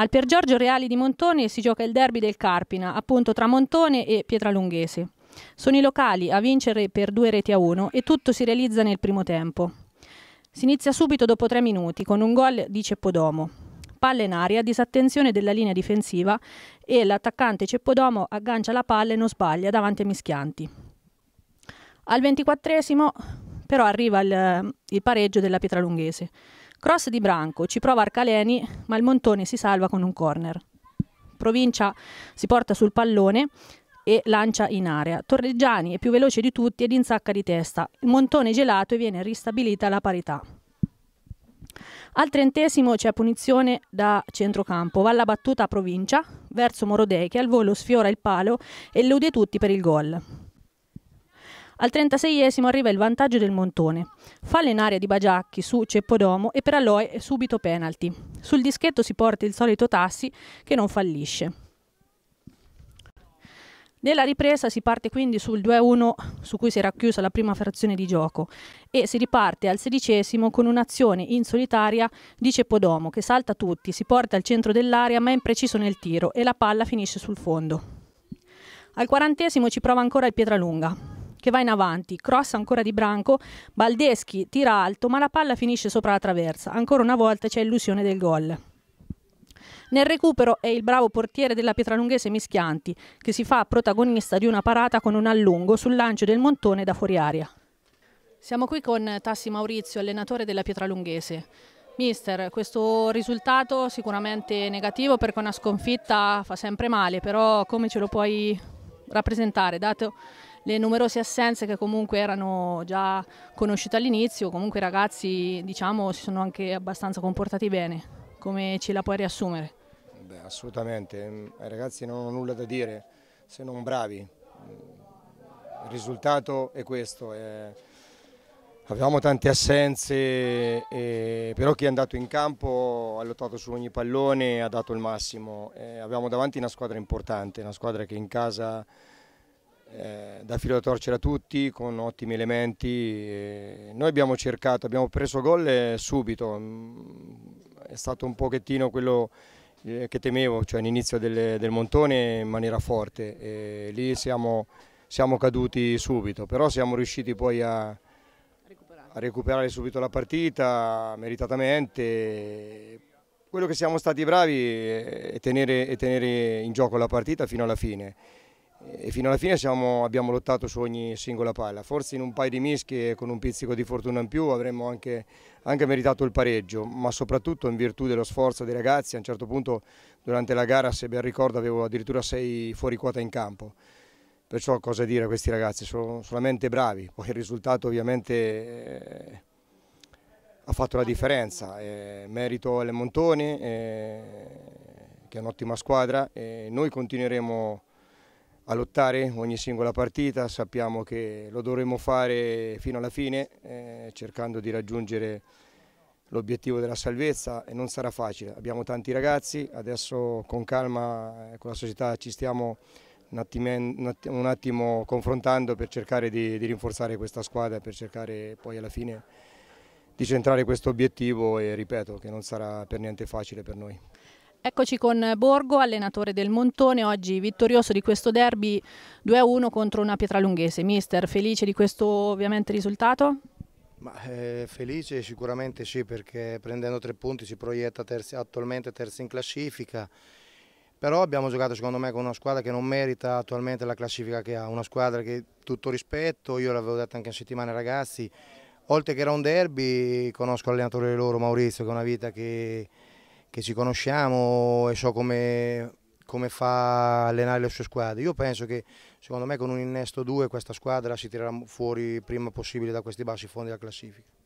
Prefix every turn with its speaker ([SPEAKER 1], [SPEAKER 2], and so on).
[SPEAKER 1] Al Per Giorgio Reali di Montone si gioca il derby del Carpina, appunto tra Montone e Pietralunghese. Sono i locali a vincere per due reti a uno e tutto si realizza nel primo tempo. Si inizia subito dopo tre minuti con un gol di Ceppodomo. Palla in aria, disattenzione della linea difensiva e l'attaccante Ceppodomo aggancia la palla e non sbaglia davanti a Mischianti. Al ventiquattresimo però arriva il, il pareggio della Pietralunghese. Cross di Branco, ci prova Arcaleni, ma il Montone si salva con un corner. Provincia si porta sul pallone e lancia in area. Torreggiani è più veloce di tutti ed insacca di testa. Il Montone gelato e viene ristabilita la parità. Al trentesimo c'è punizione da centrocampo, va alla battuta a provincia verso Morodei che al volo sfiora il palo e lode tutti per il gol. Al 36esimo arriva il vantaggio del Montone. Falle in area di Bagiacchi su Ceppodomo e per Aloe è subito penalty. Sul dischetto si porta il solito Tassi che non fallisce. Nella ripresa si parte quindi sul 2-1 su cui si era chiusa la prima frazione di gioco e si riparte al sedicesimo con un'azione in solitaria di Ceppodomo che salta tutti, si porta al centro dell'area ma è impreciso nel tiro e la palla finisce sul fondo. Al quarantesimo ci prova ancora il Pietralunga che va in avanti, cross ancora di Branco, Baldeschi tira alto ma la palla finisce sopra la traversa, ancora una volta c'è illusione del gol. Nel recupero è il bravo portiere della Pietralunghese Mischianti che si fa protagonista di una parata con un allungo sul lancio del montone da fuori aria. Siamo qui con Tassi Maurizio, allenatore della Pietralunghese. Mister, questo risultato sicuramente negativo perché una sconfitta fa sempre male, però come ce lo puoi rappresentare, dato le numerose assenze che comunque erano già conosciute all'inizio, comunque i ragazzi diciamo, si sono anche abbastanza comportati bene, come ce la puoi riassumere?
[SPEAKER 2] Beh, assolutamente, mm, ai ragazzi non ho nulla da dire, se non bravi. Mm, il risultato è questo. È... Avevamo tante assenze, eh, però chi è andato in campo ha lottato su ogni pallone e ha dato il massimo. Eh, avevamo davanti una squadra importante, una squadra che in casa eh, da filo da torcere a tutti, con ottimi elementi. noi abbiamo cercato, abbiamo preso gol subito, mm, è stato un pochettino quello eh, che temevo, cioè all'inizio del, del, montone in maniera forte. E lì siamo, siamo, caduti subito, però siamo riusciti poi a, a, recuperare subito la partita meritatamente. Quello che siamo stati bravi è tenere, è tenere in gioco la partita fino alla fine e fino alla fine siamo, abbiamo lottato su ogni singola palla, forse in un paio di mischi e con un pizzico di fortuna in più avremmo anche, anche, meritato il pareggio, ma soprattutto in virtù dello sforzo dei ragazzi, a un certo punto durante la gara se ben ricordo avevo addirittura sei fuori quota in campo, perciò cosa dire a questi ragazzi, sono solamente bravi, poi il risultato ovviamente eh, ha fatto la differenza, eh, merito alle Montoni eh, che è un'ottima squadra e noi continueremo a lottare ogni singola partita, sappiamo che lo dovremo fare fino alla fine eh, cercando di raggiungere l'obiettivo della salvezza e non sarà facile, abbiamo tanti ragazzi, adesso con calma eh, con la società ci stiamo un attimo, un attimo confrontando per cercare di, di, rinforzare questa squadra, per cercare poi alla fine di centrare questo obiettivo e ripeto che non sarà per niente facile per noi.
[SPEAKER 1] Eccoci con Borgo, allenatore del Montone, oggi vittorioso di questo derby 2-1 contro una Pietralunghese. Mister, felice di questo ovviamente risultato?
[SPEAKER 3] Ma, eh, felice sicuramente sì, perché prendendo tre punti si proietta terzi, attualmente terza in classifica, però abbiamo giocato secondo me con una squadra che non merita attualmente la classifica che ha, una squadra che tutto rispetto, io l'avevo detto anche in settimana ai ragazzi, oltre che era un derby conosco l'allenatore loro Maurizio che è una vita che che ci conosciamo e so come, come fa allenare le sue squadre. Io penso che secondo me con un innesto 2 questa squadra si tirerà fuori prima possibile da questi bassi fondi della classifica.